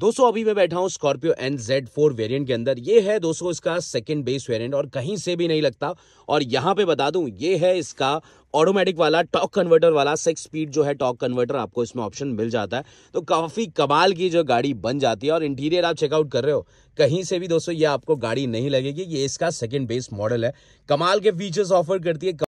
दोस्तों अभी मैं बैठा हूँ Scorpio N Z four variant के अंदर ये है दोस्तों इसका सेकंड बेस वेरिएंट और कहीं से भी नहीं लगता और यहाँ पे बता दूं ये है इसका ऑटोमेटिक वाला टॉक कन्वर्टर वाला सिक्स स्पीड जो है टॉक कन्वर्टर आपको इसमें ऑप्शन मिल जाता है तो काफ़ी कमाल की जो गाड़ी बन जाती है और इंटीरियर आप चेकआउट कर रहे हो कहीं से भी दोस्तों ये आपको गाड़ी नहीं लगेगी ये इसका सेकेंड बेस मॉडल है कमाल के फीचर्स ऑफर करती है